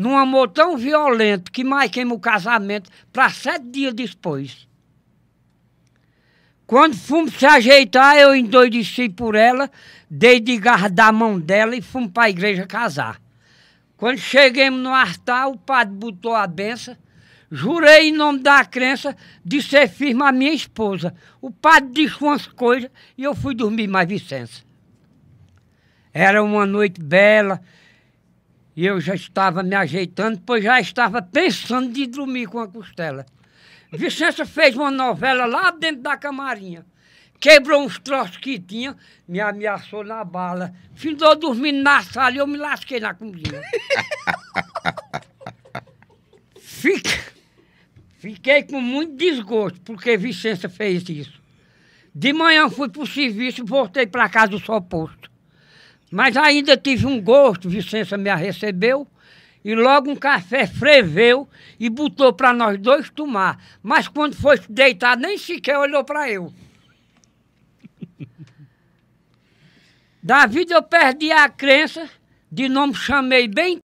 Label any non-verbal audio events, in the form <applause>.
num amor tão violento que mais queima o casamento para sete dias depois. Quando fomos se ajeitar, eu endoideci por ela, dei de garra da mão dela e fomos para a igreja casar. Quando chegamos no altar, o padre botou a benção, jurei em nome da crença de ser firme a minha esposa. O padre disse umas coisas e eu fui dormir mais Vicença. Era uma noite bela, e eu já estava me ajeitando, pois já estava pensando de dormir com a costela. Vicença fez uma novela lá dentro da camarinha. Quebrou uns troços que tinha, me ameaçou na bala. Findou dormindo na sala e eu me lasquei na cozinha. <laughs> Fiquei com muito desgosto, porque Vicença fez isso. De manhã fui para o serviço e voltei para casa do só posto. Mas ainda tive um gosto, Vicência me recebeu, e logo um café freveu e botou para nós dois tomar. Mas quando foi deitar, nem sequer olhou para eu. <laughs> da vida eu perdi a crença, de nome chamei bem